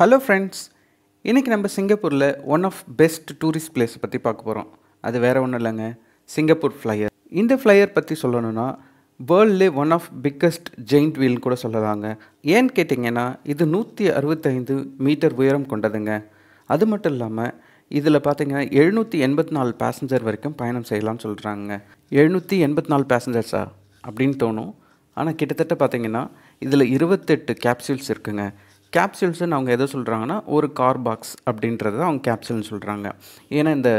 hello friends இன்றைக்கி நம்ம சிங்கப்பூரில் one of best tourist place பற்றி பார்க்க போகிறோம் அது வேறு ஒன்றும் இல்லைங்க சிங்கப்பூர் ஃப்ளையர் இந்த ஃப்ளையர் பற்றி சொல்லணும்னா வேர்ல்ட்லே ஒன் ஆஃப் பிக்கஸ்ட் ஜெயிண்ட் வீல்னு கூட சொல்லலாங்க ஏன்னு கேட்டிங்கன்னா இது நூற்றி அறுபத்தைந்து மீட்டர் உயரம் கொண்டதுங்க அது மட்டும் இல்லாமல் இதில் பார்த்தீங்கன்னா எழுநூற்றி எண்பத்தி நாலு பேசஞ்சர் வரைக்கும் பயணம் செய்யலாம்னு சொல்கிறாங்க எழுநூற்றி எண்பத்தி நாலு பேசஞ்சர்ஸா அப்படின்னு தோணும் ஆனால் கிட்டத்தட்ட பார்த்தீங்கன்னா இதில் இருபத்தெட்டு கேப்சூல்ஸ் இருக்குங்க கேப்சூல்ஸுன்னு அவங்க எதை சொல்கிறாங்கன்னா ஒரு கார் பாக்ஸ் அப்படின்றது தான் அவங்க கேப்சூல்னு சொல்கிறாங்க ஏன்னா இந்த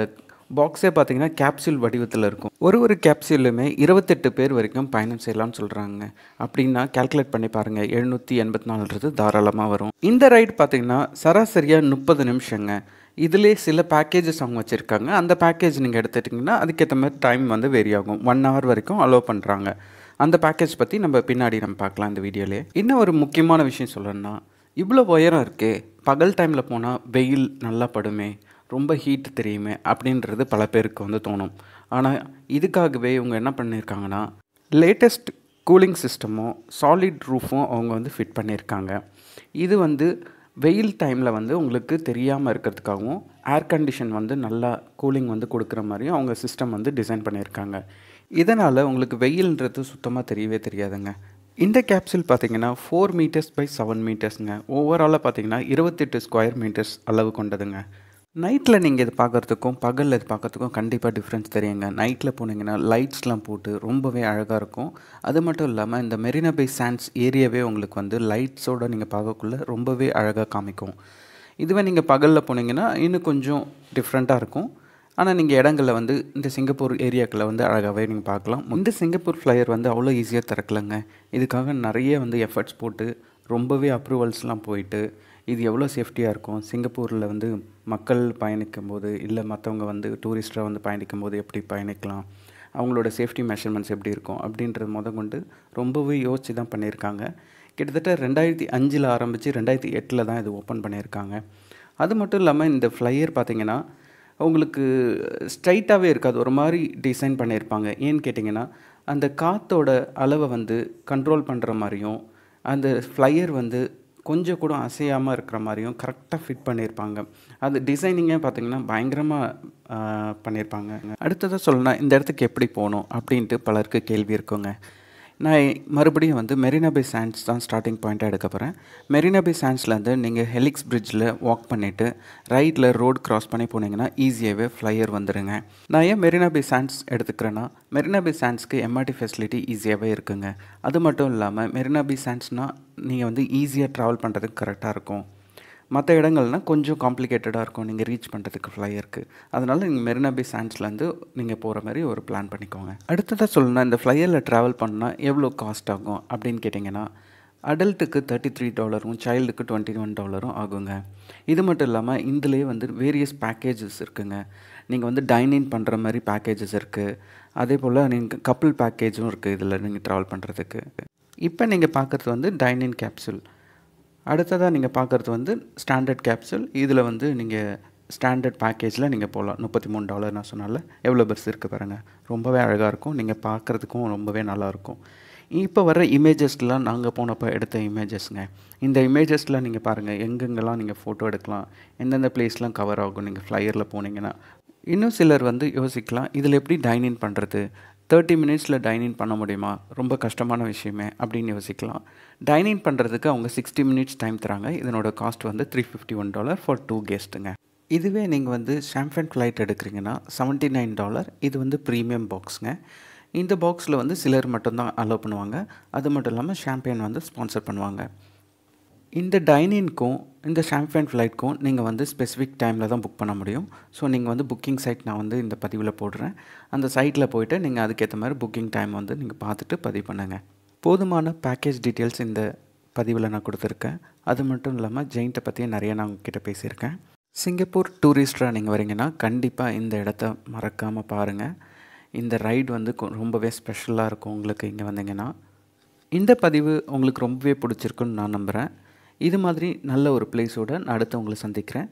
பாக்ஸே பார்த்தீங்கன்னா கேப்சூல் வடிவத்தில் இருக்கும் ஒரு ஒரு கேப்சூலுமே இருபத்தெட்டு பேர் வரைக்கும் பயணம் செய்யலாம்னு சொல்கிறாங்க அப்படின்னா கேல்குலேட் பண்ணி பாருங்கள் எழுநூற்றி எண்பத்தி நாலுன்றது தாராளமாக வரும் இந்த ரைட் பார்த்திங்கன்னா சராசரியாக முப்பது நிமிஷங்க இதிலே சில பேக்கேஜஸ் அவங்க வச்சுருக்காங்க அந்த பேக்கேஜ் நீங்கள் எடுத்துட்டிங்கன்னா அதுக்கேற்ற மாதிரி டைம் வந்து வேரி ஆகும் ஒன் ஹவர் வரைக்கும் அலோவ் பண்ணுறாங்க அந்த பேக்கேஜ் பற்றி நம்ம பின்னாடி நம்ம பார்க்கலாம் இந்த வீடியோலேயே இன்னும் ஒரு முக்கியமான விஷயம் சொல்லணும்னா இவ்வளோ உயரம் இருக்கே பகல் டைமில் போனால் வெயில் நல்லா படுமே ரொம்ப ஹீட் தெரியுமே அப்படின்றது பல பேருக்கு வந்து தோணும் ஆனால் இதுக்காகவே இவங்க என்ன பண்ணியிருக்காங்கன்னா லேட்டஸ்ட் கூலிங் சிஸ்டமும் சாலிட் ரூஃபும் அவங்க வந்து ஃபிட் பண்ணியிருக்காங்க இது வந்து வெயில் டைமில் வந்து உங்களுக்கு தெரியாமல் இருக்கிறதுக்காகவும் ஏர் கண்டிஷன் வந்து நல்லா கூலிங் வந்து கொடுக்குற மாதிரியும் அவங்க சிஸ்டம் வந்து டிசைன் பண்ணியிருக்காங்க இதனால் உங்களுக்கு வெயில்ன்றது சுத்தமாக தெரியவே தெரியாதுங்க இந்த கேப்சூல் பார்த்தீங்கன்னா ஃபோர் மீட்டர்ஸ் பை செவன் மீட்டர்ஸுங்க ஓவராலாக பார்த்தீங்கன்னா இருபத்தெட்டு ஸ்கொயர் மீட்டர்ஸ் அளவு கொண்டதுங்க நைட்டில் நீங்கள் இது பார்க்குறதுக்கும் பகலில் இது பார்க்குறதுக்கும் கண்டிப்பாக டிஃப்ரென்ஸ் தெரியுங்க நைட்டில் போனீங்கன்னா லைட்ஸ்லாம் போட்டு ரொம்பவே அழகாக இருக்கும் அது மட்டும் இல்லாமல் இந்த மெரினா பை சாண்ட்ஸ் ஏரியாவே உங்களுக்கு வந்து லைட்ஸோடு நீங்கள் பார்க்கக்குள்ளே ரொம்பவே அழகாக காமிக்கும் இதுவே நீங்கள் பகலில் போனீங்கன்னா இன்னும் கொஞ்சம் டிஃப்ரெண்ட்டாக இருக்கும் ஆனால் நீங்கள் இடங்களில் வந்து இந்த சிங்கப்பூர் ஏரியாக்களை வந்து அழகாகவே நீங்கள் பார்க்கலாம் இந்த சிங்கப்பூர் ஃப்ளையர் வந்து அவ்வளோ ஈஸியாக திறக்கலைங்க இதுக்காக நிறைய வந்து எஃபர்ட்ஸ் போட்டு ரொம்பவே அப்ரூவல்ஸ்லாம் போயிட்டு இது எவ்வளோ சேஃப்டியாக இருக்கும் சிங்கப்பூரில் வந்து மக்கள் பயணிக்கும் போது இல்லை மற்றவங்க வந்து டூரிஸ்டாக வந்து பயணிக்கும் போது எப்படி பயணிக்கலாம் அவங்களோட சேஃப்டி மெஷர்மெண்ட்ஸ் எப்படி இருக்கும் அப்படின்றது முத கொண்டு ரொம்பவே யோசித்து தான் பண்ணியிருக்காங்க கிட்டத்தட்ட ரெண்டாயிரத்தி அஞ்சில் ஆரம்பித்து ரெண்டாயிரத்தி எட்டில் தான் இது ஓப்பன் பண்ணியிருக்காங்க அது மட்டும் இல்லாமல் இந்த ஃப்ளையர் பார்த்திங்கன்னா உங்களுக்கு ஸ்ட்ரைட்டாகவே இருக்காது ஒரு மாதிரி டிசைன் பண்ணியிருப்பாங்க ஏன்னு கேட்டிங்கன்னா அந்த காற்றோட அளவை வந்து கண்ட்ரோல் பண்ணுற மாதிரியும் அந்த ஃப்ளையர் வந்து கொஞ்சம் கூட அசையாமல் இருக்கிற மாதிரியும் கரெக்டாக ஃபிட் பண்ணியிருப்பாங்க அது டிசைனிங்கே பார்த்திங்கன்னா பயங்கரமாக பண்ணியிருப்பாங்க அடுத்ததாக சொல்லணும் இந்த இடத்துக்கு எப்படி போகணும் அப்படின்ட்டு பலருக்கு கேள்வி இருக்குங்க நான் மறுபடியும் வந்து மெரினா பே சாண்ட்ஸ் தான் ஸ்டார்டிங் பாயிண்ட்டாக எடுக்க போகிறேன் மெரினா பே சாண்ட்ஸ்லேருந்து நீங்கள் ஹெலிக்ஸ் பிரிட்ஜில் வாக் பண்ணிவிட்டு ரைட்டில் ரோடு கிராஸ் பண்ணி போனீங்கன்னா ஈஸியாகவே ஃப்ளையர் வந்துடுங்க நான் ஏன் மெரினா பே சாண்ட்ஸ் எடுத்துக்கிறேன்னா மெரினா பே சாண்ட்ஸ்க்கு எம்ஆர்டி ஃபெசிலிட்டி ஈஸியாகவே இருக்குங்க அது மட்டும் இல்லாமல் மெரினா பே சாண்ட்ஸ்னால் நீங்கள் வந்து ஈஸியாக ட்ராவல் பண்ணுறதுக்கு கரெக்டாக இருக்கும் மற்ற இடங்கள்னால் கொஞ்சம் காம்ப்ளிகேட்டடாக இருக்கும் நீங்கள் ரீச் பண்ணுறதுக்கு ஃப்ளையருக்கு அதனால் நீங்கள் மெரினா பே சாண்ட்ஸ்லேருந்து நீங்கள் போகிற மாதிரி ஒரு பிளான் பண்ணிக்கோங்க அடுத்ததாக சொல்லணும் இந்த ஃப்ளையரில் ட்ராவல் பண்ணால் எவ்வளோ காஸ்ட் ஆகும் அப்படின்னு கேட்டிங்கன்னா அடல்ட்டுக்கு தேர்ட்டி த்ரீ டாலரும் சைல்டுக்கு டுவெண்ட்டி ஒன் டாலரும் ஆகுங்க இது மட்டும் இல்லாமல் இதுலேயே வந்து வேரியஸ் பேக்கேஜஸ் இருக்குங்க நீங்கள் வந்து டைனிங் பண்ணுற மாதிரி பேக்கேஜஸ் இருக்குது அதே போல் நீங்கள் கப்புள் பேக்கேஜும் இருக்குது இதில் நீங்கள் ட்ராவல் பண்ணுறதுக்கு இப்போ நீங்கள் பார்க்குறது வந்து டைனிங் கேப்சூல் அடுத்ததாக நீங்கள் பார்க்குறது வந்து ஸ்டாண்டர்ட் கேப்சூல் இதில் வந்து நீங்கள் ஸ்டாண்டர்ட் பேக்கேஜில் நீங்கள் போகலாம் முப்பத்தி மூணு டாலர் நான் சொன்னால எவ்வளோ பெர்ஸ் இருக்குது பாருங்கள் ரொம்பவே அழகாக இருக்கும் நீங்கள் பார்க்குறதுக்கும் ரொம்பவே நல்லாயிருக்கும் இப்போ வர இமேஜஸ்லாம் நாங்கள் போனப்போ எடுத்த இமேஜஸ்ங்க இந்த இமேஜஸ்லாம் நீங்கள் பாருங்கள் எங்கெங்கெல்லாம் நீங்கள் ஃபோட்டோ எடுக்கலாம் எந்தெந்த பிளேஸ்லாம் கவர் ஆகும் நீங்கள் ஃப்ளையரில் போனீங்கன்னா இன்னும் சிலர் வந்து யோசிக்கலாம் இதில் எப்படி இன் பண்ணுறது தேர்ட்டி மினிட்ஸில் டைனிங் பண்ண முடியுமா ரொம்ப கஷ்டமான விஷயமே அப்படின்னு யோசிக்கலாம் டைனிங் பண்ணுறதுக்கு அவங்க சிக்ஸ்டி மினிட்ஸ் டைம் தராங்க இதனோட காஸ்ட் வந்து three fifty one dollar for two கெஸ்ட்டுங்க இதுவே நீங்கள் வந்து ஷாம்ஃபன் ஃப்ளைட் எடுக்கிறீங்கன்னா செவன்ட்டி நைன் டாலர் இது வந்து ப்ரீமியம் பாக்ஸுங்க இந்த பாக்ஸில் வந்து சிலர் மட்டும்தான் அலோவ் பண்ணுவாங்க அது மட்டும் இல்லாமல் ஷாம்பியன் வந்து ஸ்பான்சர் பண்ணுவாங்க இந்த டைனின்க்கும் இந்த ஷாம்ஃபேன் ஃப்ளைட்க்கும் நீங்கள் வந்து ஸ்பெசிஃபிக் டைமில் தான் புக் பண்ண முடியும் ஸோ நீங்கள் வந்து புக்கிங் சைட் நான் வந்து இந்த பதிவில் போடுறேன் அந்த சைட்டில் போயிட்டு நீங்கள் அதுக்கேற்ற மாதிரி புக்கிங் டைம் வந்து நீங்கள் பார்த்துட்டு பதிவு பண்ணுங்கள் போதுமான பேக்கேஜ் டீட்டெயில்ஸ் இந்த பதிவில் நான் கொடுத்துருக்கேன் அது மட்டும் இல்லாமல் ஜெயின்ட்டை பற்றியும் நிறைய நான் உங்ககிட்ட பேசியிருக்கேன் சிங்கப்பூர் டூரிஸ்டராக நீங்கள் வரீங்கன்னா கண்டிப்பாக இந்த இடத்த மறக்காமல் பாருங்கள் இந்த ரைடு வந்து ரொம்பவே ஸ்பெஷலாக இருக்கும் உங்களுக்கு இங்கே வந்தீங்கன்னா இந்த பதிவு உங்களுக்கு ரொம்பவே பிடிச்சிருக்குன்னு நான் நம்புகிறேன் இது மாதிரி நல்ல ஒரு பிளேஸோடு நான் அடுத்து உங்களை சந்திக்கிறேன்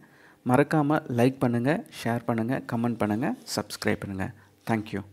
மறக்காமல் லைக் பண்ணுங்கள் ஷேர் பண்ணுங்கள் கமெண்ட் பண்ணுங்கள் சப்ஸ்கிரைப் பண்ணுங்கள் தேங்க்யூ